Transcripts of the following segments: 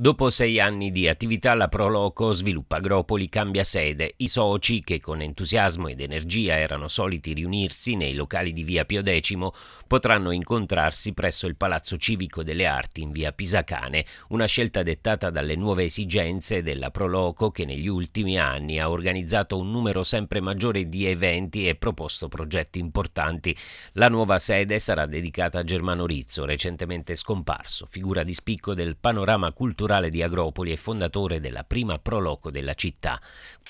Dopo sei anni di attività la Proloco Sviluppa Agropoli cambia sede. I soci, che con entusiasmo ed energia erano soliti riunirsi nei locali di via Pio X, potranno incontrarsi presso il Palazzo Civico delle Arti in via Pisacane, una scelta dettata dalle nuove esigenze della Proloco che negli ultimi anni ha organizzato un numero sempre maggiore di eventi e proposto progetti importanti. La nuova sede sarà dedicata a Germano Rizzo, recentemente scomparso, figura di spicco del panorama culturale culturale di Agropoli e fondatore della prima Proloco della città.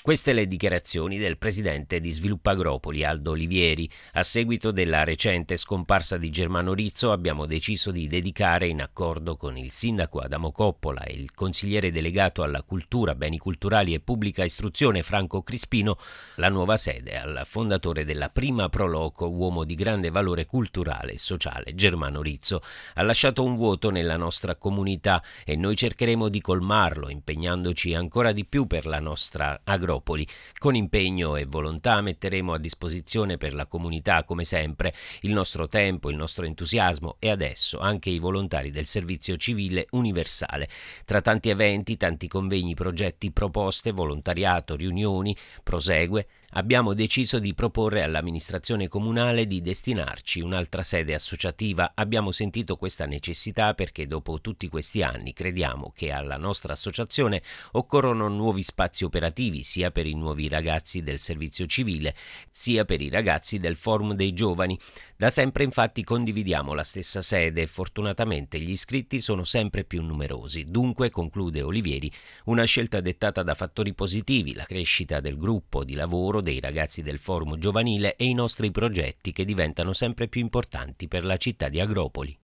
Queste le dichiarazioni del presidente di Sviluppo Agropoli, Aldo Olivieri. A seguito della recente scomparsa di Germano Rizzo abbiamo deciso di dedicare, in accordo con il sindaco Adamo Coppola e il consigliere delegato alla cultura, beni culturali e pubblica istruzione Franco Crispino, la nuova sede al fondatore della prima Proloco, uomo di grande valore culturale e sociale, Germano Rizzo. Ha lasciato un vuoto nella nostra comunità e noi cercheremo di colmarlo impegnandoci ancora di più per la nostra agronomia Agropoli. Con impegno e volontà metteremo a disposizione per la comunità, come sempre, il nostro tempo, il nostro entusiasmo e adesso anche i volontari del servizio civile universale. Tra tanti eventi, tanti convegni, progetti, proposte, volontariato, riunioni, prosegue, abbiamo deciso di proporre all'amministrazione comunale di destinarci un'altra sede associativa. Abbiamo sentito questa necessità perché dopo tutti questi anni crediamo che alla nostra associazione occorrono nuovi spazi operativi, sia sia per i nuovi ragazzi del servizio civile, sia per i ragazzi del Forum dei Giovani. Da sempre infatti condividiamo la stessa sede e fortunatamente gli iscritti sono sempre più numerosi. Dunque, conclude Olivieri, una scelta dettata da fattori positivi, la crescita del gruppo di lavoro dei ragazzi del Forum giovanile e i nostri progetti che diventano sempre più importanti per la città di Agropoli.